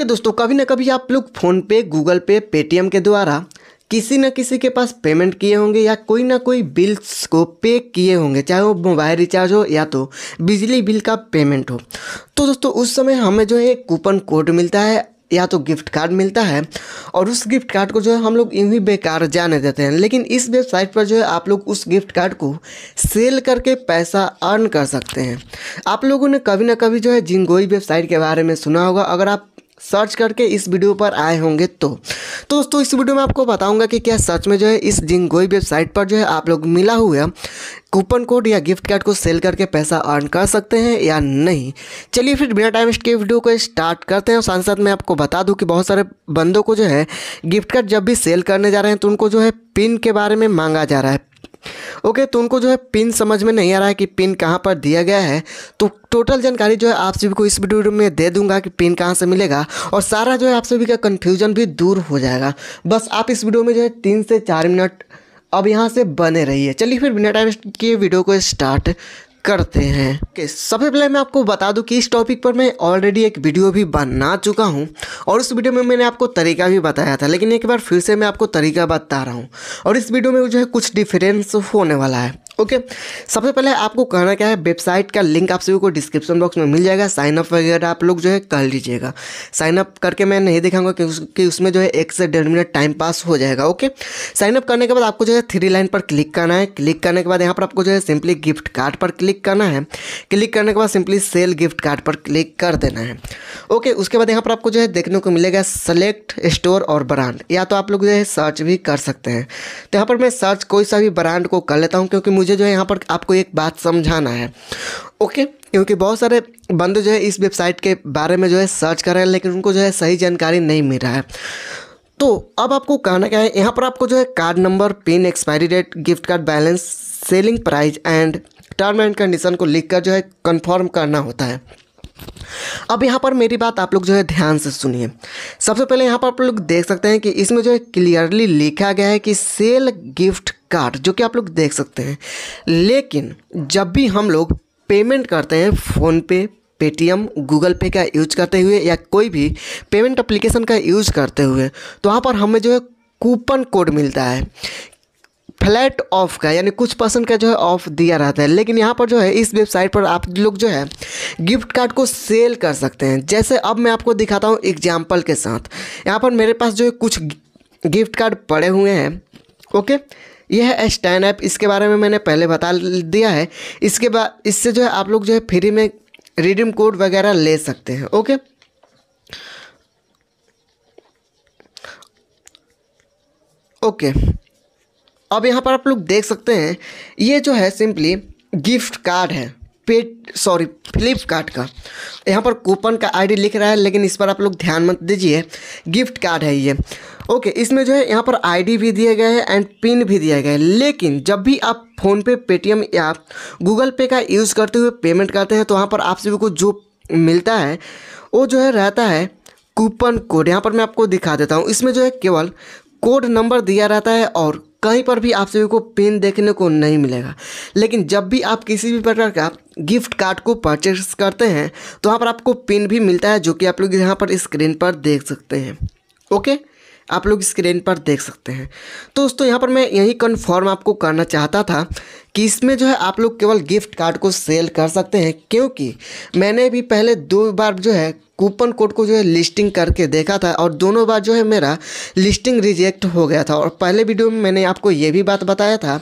कि दोस्तों कभी ना कभी आप लोग फ़ोनपे गूगल पे पेटीएम के द्वारा किसी न किसी के पास पेमेंट किए होंगे या कोई ना कोई बिल्स को पे किए होंगे चाहे वो मोबाइल रिचार्ज हो या तो बिजली बिल का पेमेंट हो तो दोस्तों उस समय हमें जो है कूपन कोड मिलता है या तो गिफ्ट कार्ड मिलता है और उस गिफ्ट कार्ड को जो है हम लोग ही बेकार जाने देते हैं लेकिन इस वेबसाइट पर जो है आप लोग उस गिफ्ट कार्ड को सेल करके पैसा अर्न कर सकते हैं आप लोगों ने कभी ना कभी जो है जिंगोई वेबसाइट के बारे में सुना होगा अगर आप सर्च करके इस वीडियो पर आए होंगे तो तो दोस्तों इस वीडियो में आपको बताऊंगा कि क्या सर्च में जो है इस कोई वेबसाइट पर जो है आप लोग मिला हुआ कूपन कोड या गिफ्ट कार्ड को सेल करके पैसा अर्न कर सकते हैं या नहीं चलिए फिर बिना टाइम के वीडियो को स्टार्ट करते हैं और साथ साथ मैं आपको बता दूं कि बहुत सारे बंदों को जो है गिफ्ट कार्ड जब भी सेल करने जा रहे हैं तो उनको जो है पिन के बारे में मांगा जा रहा है ओके तो उनको जो है पिन समझ में नहीं आ रहा है कि पिन कहाँ पर दिया गया है तो टोटल जानकारी जो है आप सभी को इस वीडियो में दे दूंगा कि पिन कहाँ से मिलेगा और सारा जो है आप सभी का कन्फ्यूजन भी दूर हो जाएगा बस आप इस वीडियो में जो है तीन से चार मिनट अब यहाँ से बने रहिए चलिए फिर बिना टाइम के वीडियो को स्टार्ट करते हैं ओके सबसे पहले मैं आपको बता दूं कि इस टॉपिक पर मैं ऑलरेडी एक वीडियो भी बना चुका हूं और उस वीडियो में मैंने आपको तरीका भी बताया था लेकिन एक बार फिर से मैं आपको तरीका बता रहा हूं और इस वीडियो में जो है कुछ डिफरेंस होने वाला है ओके सबसे पहले आपको करना क्या है वेबसाइट का लिंक आप सभी को डिस्क्रिप्शन बॉक्स में मिल जाएगा साइन अप वगैरह आप लोग जो है कर लीजिएगा साइन अप करके मैं नहीं दिखाऊंगा क्योंकि उसमें जो है एक से डेढ़ मिनट टाइम पास हो जाएगा ओके साइनअप साइन अप करने के बाद आपको जो है थ्री लाइन पर क्लिक करना है क्लिक करने के बाद यहाँ पर आपको जो है सिंपली गिफ्ट कार्ड पर क्लिक करना है क्लिक करने के बाद सिंपली सेल गिफ्ट कार्ड पर क्लिक कर देना है ओके उसके बाद यहाँ पर आपको जो है देखने को मिलेगा सेलेक्ट स्टोर और ब्रांड या तो आप लोग जो है सर्च भी कर सकते हैं तो यहाँ पर मैं सर्च कोई सा भी ब्रांड को कर लेता हूँ क्योंकि मुझे मुझे जो है यहाँ पर आपको एक बात समझाना है ओके क्योंकि बहुत सारे बंदे जो है इस वेबसाइट के बारे में जो है सर्च कर रहे हैं लेकिन उनको जो है सही जानकारी नहीं मिल रहा है तो अब आपको कहना क्या है यहाँ पर आपको जो है card number pin expiry date gift card balance selling price and term and condition को लिखकर जो है कंफर्म करना होता है अब यहाँ पर मेरी बात आप लोग जो है ध्यान से सुनिए सबसे पहले यहाँ पर आप लोग देख सकते हैं कि इसमें जो है क्लियरली लिखा गया है कि सेल गिफ्ट कार्ड जो कि आप लोग देख सकते हैं लेकिन जब भी हम लोग पेमेंट करते हैं फ़ोनपे पेटीएम गूगल पे का यूज करते हुए या कोई भी पेमेंट एप्लीकेशन का यूज़ करते हुए तो वहाँ पर हमें जो है कूपन कोड मिलता है फ्लैट ऑफ का यानी कुछ परसेंट का जो है ऑफ दिया रहता है लेकिन यहाँ पर जो है इस वेबसाइट पर आप लोग जो है गिफ्ट कार्ड को सेल कर सकते हैं जैसे अब मैं आपको दिखाता हूँ एग्जाम्पल के साथ यहाँ पर मेरे पास जो है कुछ गिफ्ट कार्ड पड़े हुए हैं ओके यह है स्टैन ऐप इसके बारे में मैंने पहले बता दिया है इसके बाद इससे जो है आप लोग जो है फ्री में रिडीम कोड वगैरह ले सकते हैं ओके ओके अब यहाँ पर आप लोग देख सकते हैं ये जो है सिंपली गिफ्ट कार्ड है पेट सॉरी फ्लिपकार्ट का यहाँ पर कूपन का आईडी लिख रहा है लेकिन इस पर आप लोग ध्यान मत दीजिए गिफ्ट कार्ड है ये ओके इसमें जो है यहाँ पर आईडी भी दिए गए हैं एंड पिन भी दिया गया है लेकिन जब भी आप फ़ोनपे पेटीएम या गूगल पे का यूज़ करते हुए पेमेंट करते हैं तो वहाँ पर आप सभी को जो मिलता है वो जो है रहता है कूपन कोड यहाँ पर मैं आपको दिखा देता हूँ इसमें जो है केवल कोड नंबर दिया रहता है और कहीं पर भी आप सभी को पेन देखने को नहीं मिलेगा लेकिन जब भी आप किसी भी प्रकार का गिफ्ट कार्ड को परचेस करते हैं तो वहाँ पर आपको पेन भी मिलता है जो कि आप लोग यहाँ पर स्क्रीन पर देख सकते हैं ओके आप लोग स्क्रीन पर देख सकते हैं तो दोस्तों यहाँ पर मैं यही कन्फर्म आपको करना चाहता था कि इसमें जो है आप लोग केवल गिफ्ट कार्ड को सेल कर सकते हैं क्योंकि मैंने भी पहले दो बार जो है कूपन कोड को जो है लिस्टिंग करके देखा था और दोनों बार जो है मेरा लिस्टिंग रिजेक्ट हो गया था और पहले वीडियो में मैंने आपको ये भी बात बताया था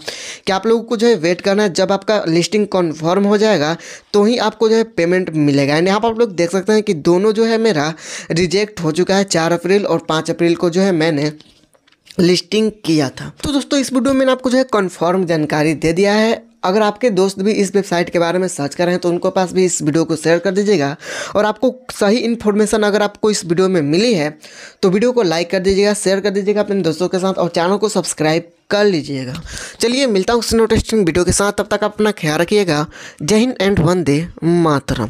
कि आप लोगों को जो है वेट करना है जब आपका लिस्टिंग कन्फर्म हो जाएगा तो ही आपको जो है पेमेंट मिलेगा यानी आप आप लोग देख सकते हैं कि दोनों जो है मेरा रिजेक्ट हो चुका है चार अप्रैल और पाँच अप्रैल को जो है मैंने लिस्टिंग किया था तो दोस्तों इस वीडियो में मैंने आपको जो है कन्फर्म जानकारी दे दिया है अगर आपके दोस्त भी इस वेबसाइट के बारे में सर्च कर रहे हैं तो उनको पास भी इस वीडियो को शेयर कर दीजिएगा और आपको सही इन्फॉर्मेशन अगर आपको इस वीडियो में मिली है तो वीडियो को लाइक कर दीजिएगा शेयर कर दीजिएगा अपने दोस्तों के साथ और चैनल को सब्सक्राइब कर लीजिएगा चलिए मिलता हूँ उस नो वीडियो के साथ तब तक अपना ख्याल रखिएगा जय हिंद एंड वन दे मातरम